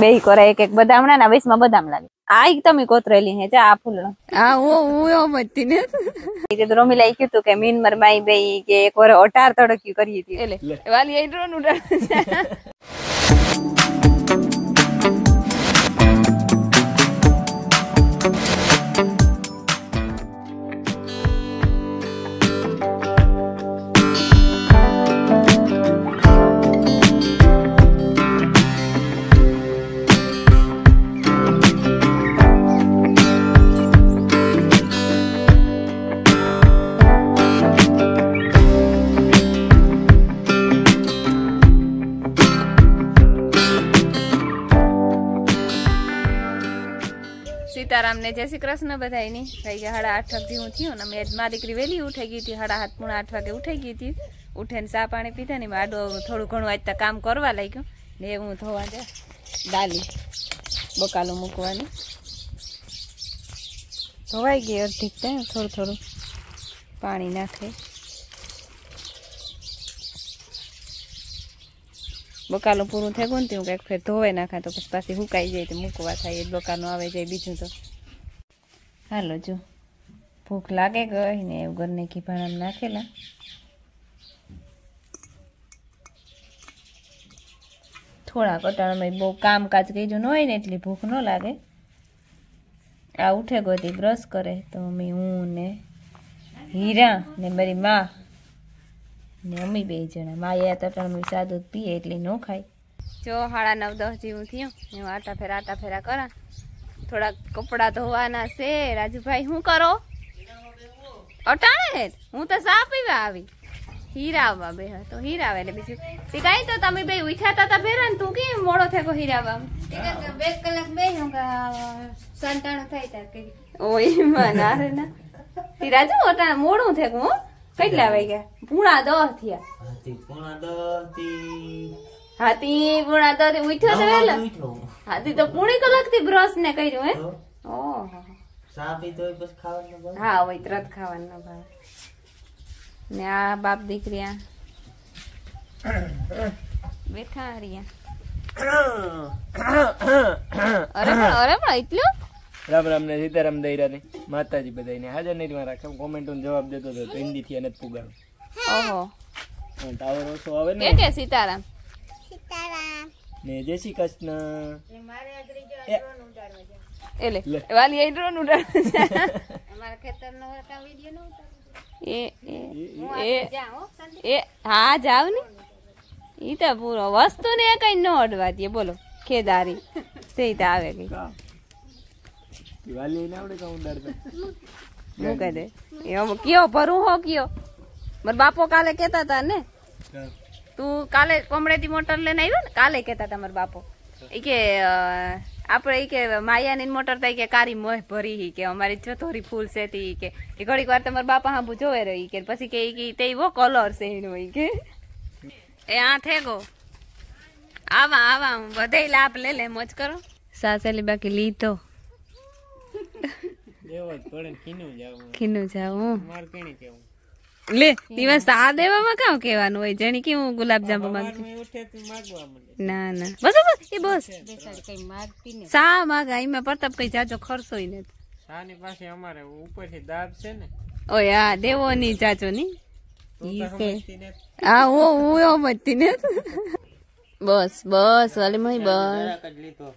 બે કોરા એક એક બદામડા ના વીસ માં બદામ લાવી આ એક તમે કોતરેલી હે આ ફૂલ હા હું હું એમ જ હતી ને તે રોમી લઈ કીધું કે મીન મર માઈ બે કે એક વાર અટાર તડક્યું કરી હતી એટલે વાલી એ ડ્રોન ઉડાડ સીતારામને જય શ્રી કૃષ્ણ બધાની થઈ ગયા સાડા આઠ વાગે હું થયું ને મેં મારી દીકરી વહેલી ઉઠાઈ ગઈ હતી સાડા હાથ પૂણા આઠ વાગે ઉઠાઈ ગઈ હતી ઉઠીને ચા પાણી પીધા ને આડો થોડું ઘણું આજતા કામ કરવા લાગ્યું ને હું ધોવા દે દાલી બકાલો મૂકવાની ધોવાઈ ગઈ અડધી ટાઈમ થોડું થોડું પાણી નાખે બકાલું પૂરું થઈ ગયું ને હું કંઈક ફેર ધોવાઈ નાખાય તો પછી પાછી હુકાઈ જાય તો મૂકવા થાય એ બકાનું આવે જાય બીજું તો હાલો જો ભૂખ લાગે ગઈ ને એવું ઘરને ઘીભાણા નાખેલા થોડા કટાણમાં બહુ કામકાજ કર્યું ન હોય ને એટલી ભૂખ ન લાગે આ ઉઠે ગોતી બ્રશ કરે તો મમ્મી હું ને હીરા ને મારી માં ને અમે બે જણા માય હતા પણ અમે સાદું પીએ એટલે ન ખાય જો સાડા નવ દસ જેવું થયું હું આટા ફેરા આટા ફેરા કરા થોડા કપડા ધોવાના છે રાજુભાઈ શું કરો અટાણે હું તો સા પીવા આવી હીરાવા બે તો હીરાવે એટલે બીજું તે કાંઈ તો તમે બે ઉઠ્યા તા ભેરા તું કે મોડો થયો હીરાવા બે કલાક બે હું થાય તાર ઓય મનારે ના રાજુ અટાણે મોડું થયું હું કેટલા વાગ્યા પૂણા દસ થયા હાથી પૂણા દસ થી ઉઠ્યો તો વેલો હાથી તો પૂણી કલાક થી બ્રશ ને કર્યું હે ઓહો હા હોય તરત ખાવાનું ભાવ ને આ બાપ દીકરી આ બેઠા હરિયા અરે પણ અરે પણ એટલું રામ રામ ને સીતારામ ને માતાજી બધાને હાજર નહીં રાખે કોમેન્ટોનો જવાબ દેતો હતો હિન્દીથી એને પુગાડો ઓહો ટાવર ઓછો આવે ને કે સીતારામ ને જય શ્રી કૃષ્ણ એટલે વાલી એ એ એ હા જાવ ને ઈ તો પૂરો વસ્તુ ને કઈ ન અડવા દે બોલો ખેદારી સીધા આવે કઈ क्यों भरू हो बापो काले कहता था ने हाँ। तू काले कमरे थी मोटर लेने आई काले कहता था मर बापो के आप के माया ने मोटर था के कारी मोह भरी ही के हमारी जो थोड़ी फूल से थी के घड़ी वार तमर तो बापा हाँ बुझो है रही के पसी के की ते वो कलर से ही नहीं ए आ थे गो आवा आवा बधे लाभ ले ले मोच करो सासे बाकी ली तो ખીનું જાવું દેવામાં કામ કેવાનું હોય જણી કે હું ના ના બસ બસ એ એમાં પ્રતાપ કઈ જાજો ખર્ચો ને ઓ યા દેવો ની જાજો ની હા હું હું ને બસ બસ વાલી મહી બસ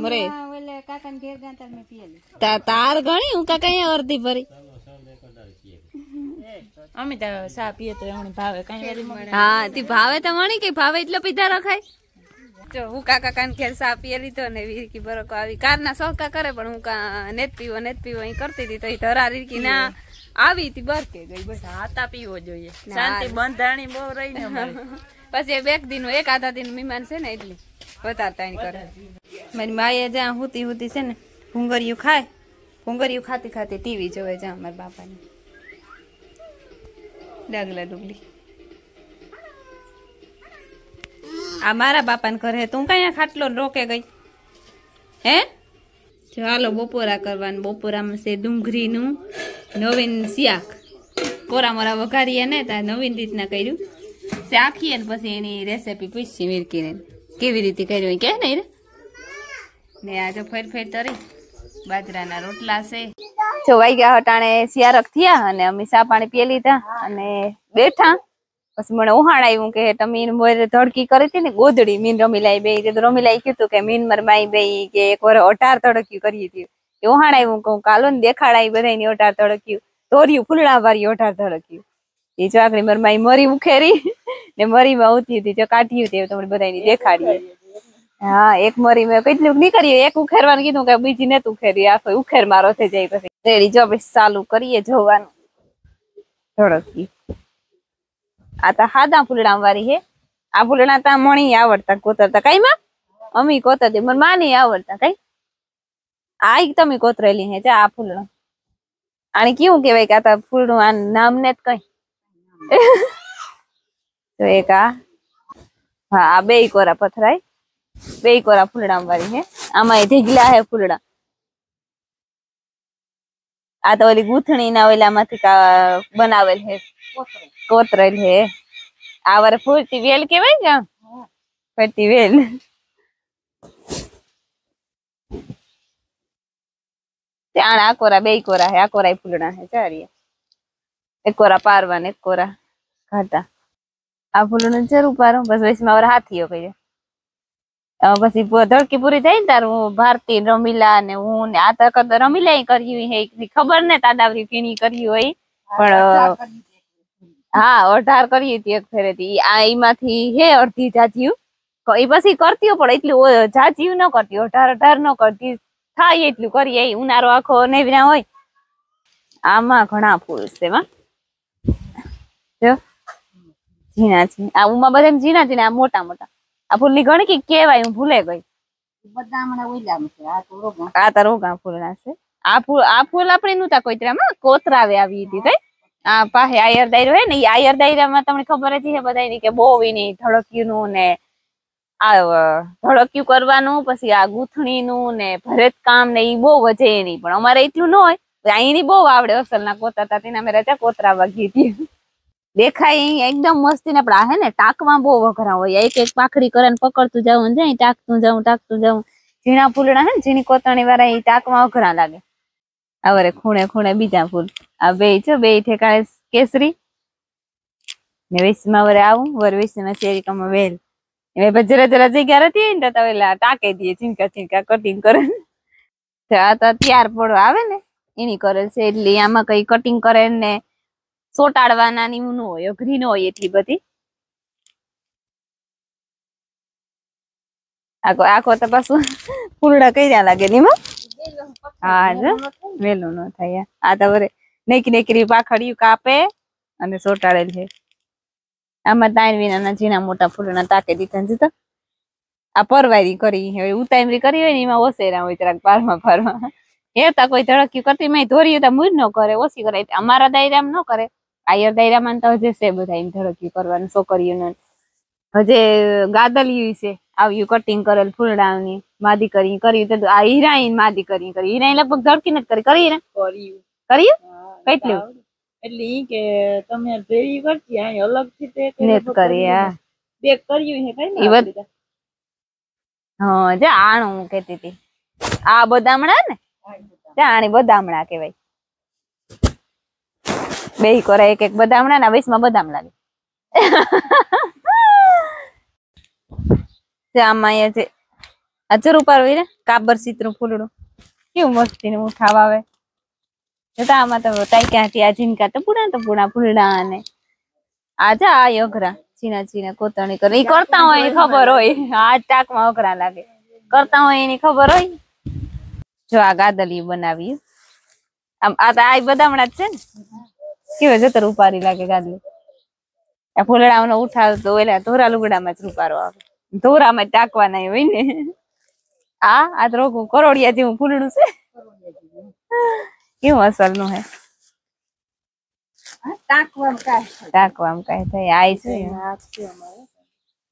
મરે તાર ઘણી હું કાકા અહીંયા અડધી ભરી અમે તો સા પીએ તો એમણે ભાવે કઈ હા તે ભાવે તો મળી કે ભાવે એટલો પીધા રખાય જો હું કાકા કાન ઘેર સા પીએ લીધો ને વીરકી બરકો આવી કારના શોખા કરે પણ હું કા નેત પીવો નેત પીવો અહીં કરતી હતી તો એ ધરા રીરકી ના આવી હતી બરકે ગઈ બસ હાતા પીવો જોઈએ શાંતિ બંધાણી બહુ રહી ને પછી બે દિન એક આધા દિન મીમાન છે ને એટલે વધારે મારી માએ જ્યાં હુતી હુતી છે ને ભૂંગરિયું ખાય ભૂંગરિયું ખાતી ખાતી ટીવી જોવે જ્યાં મારા બાપાને ડાગલા ડુગલી આ મારા બાપાને ઘરે તું કાંઈ ખાટલો રોકે ગઈ હે ચાલો બપોરા કરવાનું બપોરામાં છે ડુંગળીનું નવીન શિયાક કોરા મોરા વઘારીએ ને ત્યાં નવીન રીતના કર્યું આખીએ ને પછી એની રેસીપી પૂછીએ મિરકીને કેવી રીતે કર્યું કે નહીં ને આ તો ફેર ફેર તરી બાજરાના રોટલા છે જો ગયા હટાણે શિયારક થયા અને અમે સા પાણી પી લીધા અને બેઠા પછી મને ઉહાણ આવ્યું કે તમે ધડકી કરી હતી ને ગોદડી મીન રમીલાઈ બે રમીલાઈ કીધું કે મીન મરમાઈ બે કે એક વાર અઢાર તડક્યું કરી હતી એ ઉહાણ આવ્યું કહું કાલો ને દેખાડાઈ બધાની અઢાર તડક્યું ધોર્યું ફૂલડા વાર્યું અઢાર તડક્યું એ જો આગળ મરમાઈ મરી ઉખેરી ને મરી માં હતી જો કાઢી હતી તમને બધાની દેખાડીએ હા એક મરી મેં કેટલું નીકળ્યું એક ઉખેરવાનું કીધું કે બીજી ને ઉખેરી આખો ઉખેર મારો થઈ જાય પછી રેડી જો પછી ચાલુ કરીએ જોવાનું ધડકી આ તો હાદા ફૂલડા વાળી હે આ ફૂલડા તા મણી આવડતા કોતરતા કઈ માં અમી કોતરતી મને નહીં આવડતા કઈ આ તમે કોતરેલી હે જા આ ફૂલડું આને કેવું કેવાય કે આ ફૂલડું આ નામ ને જ કઈ તો એક આ હા આ બે કોરા પથરાય બે કોરા ફૂલડામ વાળી હે આમાં ઢીગલા હે ફૂલડા આ તો ઓલી ગૂંથણી ના ઓલા માંથી બનાવેલ હે કોતરેલ હે આ વારે ફૂલતી વેલ કેવાય ને ફરતી વેલ ત્યાં આ કોરા બે કોરા હે આ કોરા ફૂલડા હે ચારિયા એક કોરા પારવા ને એક કોરા ઘાટા આ ફૂલનું જરૂર ઉપાડો બસ પછી મારા હાથીઓ કહીએ પછી ધડકી પૂરી થઈ ને તારું ભારતી રમીલા ને હું ને આ તક રમીલા કર્યું હે ખબર ને તાદાવરી કેની કર્યું હોય પણ હા અઢાર કરી હતી એક ફેરેથી આ એમાંથી હે અડધી જાજીયું એ પછી કરતી પણ એટલું જાજીયું ન કરતી અઢાર અઢાર ન કરતી થાય એટલું કરીએ ઉનારો આખો ને વિના હોય આમાં ઘણા ફૂલ છે એમાં જો ઝીણા ઝીણા આ ઉમાં બધા ઝીણા ઝીણા આ મોટા મોટા આ ફૂલની ગણકી કેવાય હું ભૂલે ગઈ આ તો ફૂલ ના આ ફૂલ આ ફૂલ આપણે નતા કોઈતરામાં કોતરાવે આવી હતી આ પાસે આયર દાયરો ને એ આયર તમને ખબર જ છે બધાની કે બહુ એની ધડકીનું ને આ ધડક્યું કરવાનું પછી આ ગૂંથણીનું ને ભરત કામ ને એ બહુ વજે એની પણ અમારે એટલું ન હોય અહીંની બહુ આવડે અસલના કોતરતા તેના મેં રજા કોતરા વાગી હતી દેખાય એકદમ મસ્તી ને પણ હે ને ટાંકવા બહુ વઘરા હોય એક એક પાખડી કરે પકડતું જવું જાય ટાંકતું જવું ટાંકતું જવું ઝીણા ફૂલડા હે ને ઝીણી કોતરણી વાળા એ ટાંકમાં વઘરા લાગે આવરે ખૂણે ખૂણે બીજા ફૂલ આ બે છે બે ઠેકાણે કેસરી ને વેસીમાં વરે આવું વર વેસીમાં શેરીકામાં વેલ એ જરા જરા જગ્યા હતી ને તો પેલા ટાંકે દઈએ ચીનકા ચીનકા કટિંગ કરે આ તો ત્યાર પડો આવે ને એની કરેલ છે એટલે આમાં કઈ કટિંગ કરે ને સોટાડવાના એવું ન હોય અઘરી ન હોય એટલી બધી આખો આખો તો પાછું પૂરડા કર્યા લાગે એમાં હા વેલું ન થાય આ તો વરે નેકી નેકરી પાખડિયું કાપે અને સોટાડેલ છે આમાં તાણ વિનાના ઝીણા મોટા ફૂલના તાકે દીધા છે તો આ પરવારી કરી હવે ઉતામરી કરી હોય ને એમાં ઓસેરા હોય જરાક પારમાં ફરવા હેતા કોઈ ધડકી કરતી મેં ધોરી તો મૂર ન કરે ઓછી કરે અમારા દાયરામ ન કરે આયર દાયરા તો હજે છે બધા ઇન્ટરવ્યુ કરવાનું છોકરીઓને હજે ગાદલ્યું છે આવ્યું કટિંગ કરેલ ફૂલડાની માદી કરી કર્યું તો આ હિરાઈન માદી કરી કરી હિરાઈન લગભગ ધડકી નથી કરી કરી ને કર્યું કર્યું કેટલું એટલે ઈ કે તમે ડ્રેવી કરતી અહીં અલગ થી તે નેત કરી હા બે કર્યું હે કઈ ને હા જે આણું કેતી હતી આ બદામણા ને આણી બદામણા કેવાય બે કોરા એક એક બદામણા ના વીસમાં બદામ લાગે આમાં કાબર સીતરું ફૂલડું કેવું મસ્તી આજે આ અઘરા ચીના ચીના કોતરણી કરે એ કરતા હોય એની ખબર હોય આ ટાકમાં અઘરા લાગે કરતા હોય એની ખબર હોય જો આ ગાદલી બનાવી આમ આ તો આ બદામણા જ છે ને કેવો જતર ઉપારી લાગે ગાદલું આ ફૂલડાઓનો ઉઠાવ તો એટલે ધોરા લુગડામાં જ રૂપારો આવે ધોરામાં જ નહી હોય ને આ આ તો રોગું કરોડિયા જેવું ફૂલડું છે કેવું અસરનું હે ટાંકવામાં કાંઈ થાય આય છે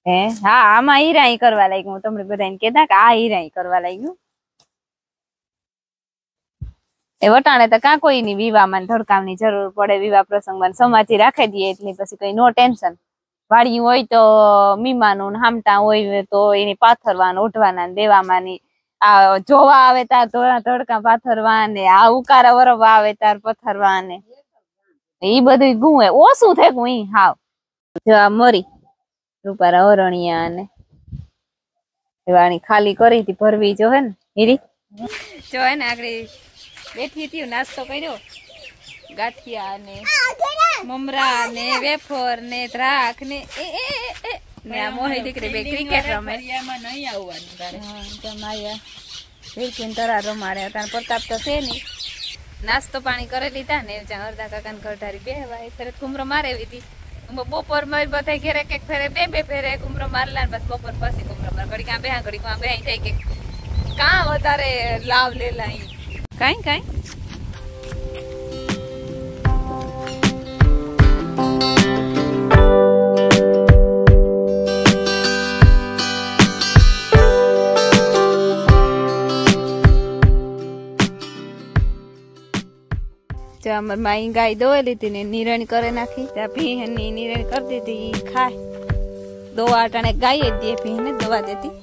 હે હા આમાં હીરાઈ કરવા લાગ્યું હું તમને બધાને કેતા કે આ હીરાઈ કરવા લાગ્યું એ વટાણે તો કાં કોઈની વિવાહમાં ની જરૂર પડે વિવાહ પ્રસંગમાં સમાધિ રાખી દઈએ એટલે પછી કઈ નો ટેન્શન વાળ્યું હોય તો મીમાનું હામટા હોય તો એને પાથરવાનું ઓઢવાના દેવામાં આ જોવા આવે તાર ધડકા પાથરવા ને આ ઉકારા વરવા આવે તાર પથરવા ને એ બધું ગું ઓછું થાય ગું હાવ જોવા મરી રૂપારા અરણિયા ને એવાની ખાલી કરી હતી ભરવી જો હે ને હીરી જો હે ને આગળ બેઠી હતી નાસ્તો કર્યો ગાંઠિયા ને મમરા ને વેફર ને દ્રાક ને એ એ ને આ મોહી દીકરી બે ક્રિકેટ રમે નહીં આવવાનું તારે તરા રમાડે પ્રતાપ તો છે નહીં નાસ્તો પાણી કરી લીધા ને જ્યાં અર્ધા કાકાને ઘરધારી બે વાય ફેરે કુમરો મારે હતી બપોર મારી બધા ઘેરે કંઈક ફેરે બે બે ફેરે કુમરો મારલા ને બસ બપોર પછી કુમરો માર ઘડી કાં બે ઘડી કાં બે થઈ કે કાં વધારે લાવ લેલા અહીં કાંઈ કાંઈ અમાર માઈ ગાય દોવેલી હતી ને નિરણ કરે નાખી ત્યાં ભીહ નિરણ કરી દીધી ખાય દોવા અટાણે ગાય જ દે ભીહ ને દવા દેતી